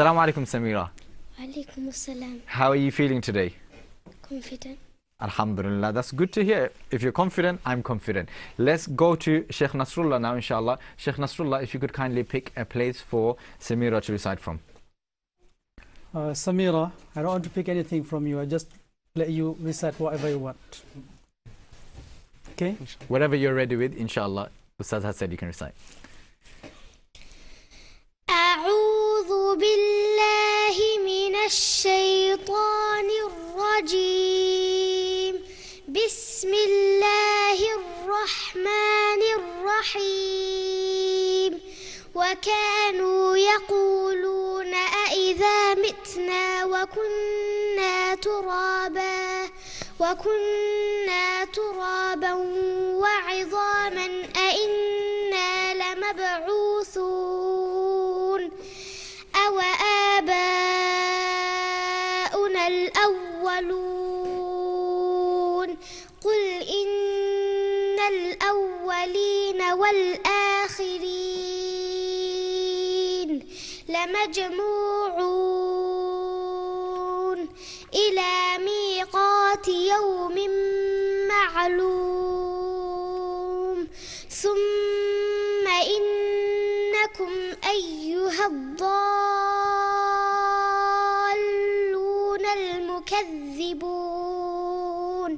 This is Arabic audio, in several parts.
Assalamu alaikum Samira. Alaikum assalam. How are you feeling today? Confident. Alhamdulillah, that's good to hear. If you're confident, I'm confident. Let's go to Sheikh Nasrullah now, inshallah. Sheikh Nasrullah, if you could kindly pick a place for Samira to recite from. Uh, Samira, I don't want to pick anything from you. I just let you recite whatever you want. Okay? Whatever you're ready with, inshallah, Ustaz has said you can recite. بالله من الشيطان الرجيم بسم الله الرحمن الرحيم وكانوا يقولون أئذا متنا وكنا ترابا وكنا ترابا وعظاما أئنا لمبعوثون الأولون قل إن الأولين والآخرين لمجموعون إلى ميقات يوم معلوم ثم إنكم أيها الضالون يكذبون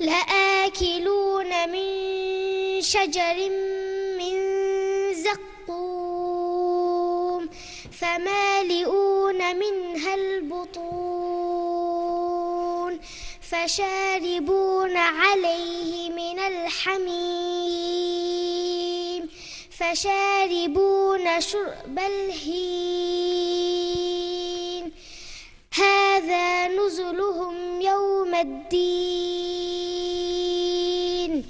لآكلون من شجر من زقوم فمالئون منها البطون فشاربون عليه من الحميم فشاربون شرب الهيم الدين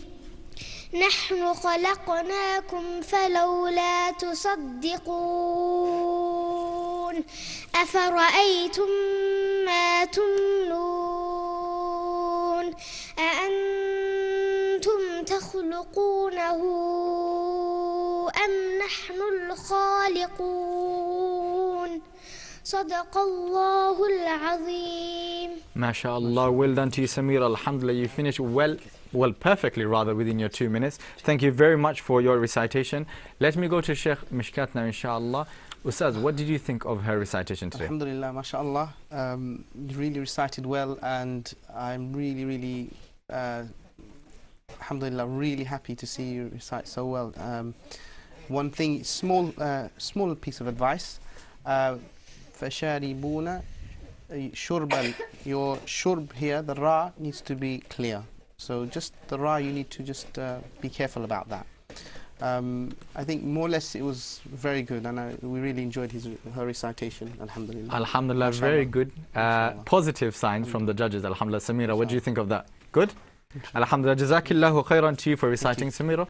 نحن خلقناكم فلولا تصدقون أفرأيتم ما تمنون أأنتم تخلقونه أم نحن الخالقون صدق الله العظيم MashaAllah. Well done to you, Samir, Alhamdulillah, you finished well, well, perfectly rather, within your two minutes. Thank you very much for your recitation. Let me go to Sheikh Mishkat now, inshallah. Ustaz, what did you think of her recitation today? Alhamdulillah, MashaAllah. Um, you really recited well, and I'm really, really, uh, Alhamdulillah, really happy to see you recite so well. Um, one thing, small, uh, small piece of advice. Uh, فشاربون shurban, your shurb here, the ra needs to be clear. So just the ra, you need to just uh, be careful about that. Um, I think more or less it was very good, and I, we really enjoyed his her recitation. Alhamdulillah. Alhamdulillah, Inshallah. very good. Uh, positive signs from the judges. Alhamdulillah, Samira, what do you think of that? Good. Alhamdulillah, Jazakallahu khairan to you for reciting, you. Samira.